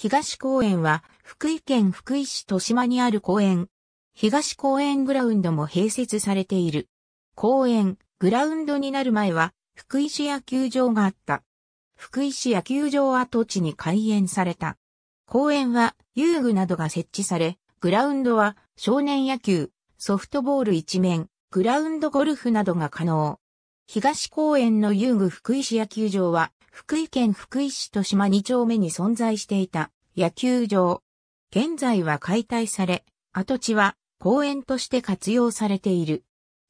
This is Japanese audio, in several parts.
東公園は福井県福井市豊島にある公園。東公園グラウンドも併設されている。公園、グラウンドになる前は福井市野球場があった。福井市野球場跡地に開園された。公園は遊具などが設置され、グラウンドは少年野球、ソフトボール一面、グラウンドゴルフなどが可能。東公園の遊具福井市野球場は福井県福井市と島2丁目に存在していた野球場。現在は解体され、跡地は公園として活用されている。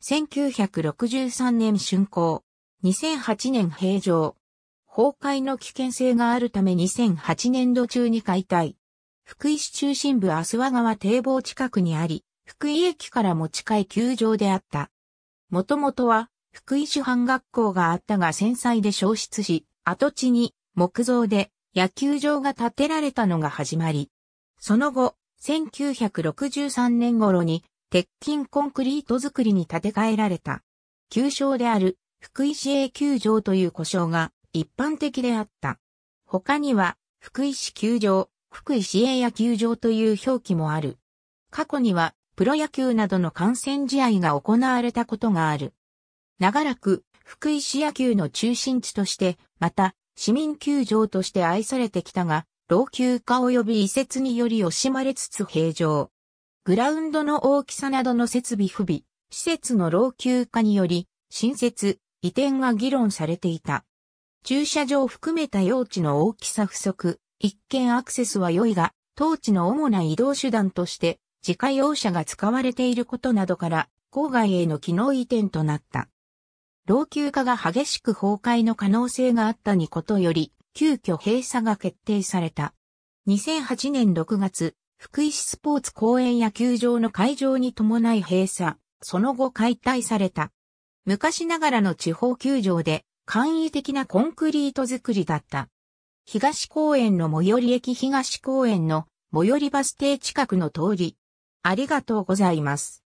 1963年竣工。2008年閉場。崩壊の危険性があるため2008年度中に解体。福井市中心部阿諏訪川堤防近くにあり、福井駅からも近い球場であった。もともとは福井市藩学校があったが戦災で消失し、跡地に木造で野球場が建てられたのが始まり、その後、1963年頃に鉄筋コンクリート造りに建て替えられた。旧称である福井市営球場という呼称が一般的であった。他には福井市球場、福井市営野球場という表記もある。過去にはプロ野球などの観戦試合が行われたことがある。長らく福井市野球の中心地として、また、市民球場として愛されてきたが、老朽化及び移設により惜しまれつつ平常。グラウンドの大きさなどの設備不備、施設の老朽化により、新設、移転が議論されていた。駐車場含めた用地の大きさ不足、一見アクセスは良いが、当地の主な移動手段として、自家用車が使われていることなどから、郊外への機能移転となった。老朽化が激しく崩壊の可能性があったにことより、急遽閉鎖が決定された。2008年6月、福井市スポーツ公園野球場の会場に伴い閉鎖、その後解体された。昔ながらの地方球場で簡易的なコンクリート作りだった。東公園の最寄り駅東公園の最寄りバス停近くの通り。ありがとうございます。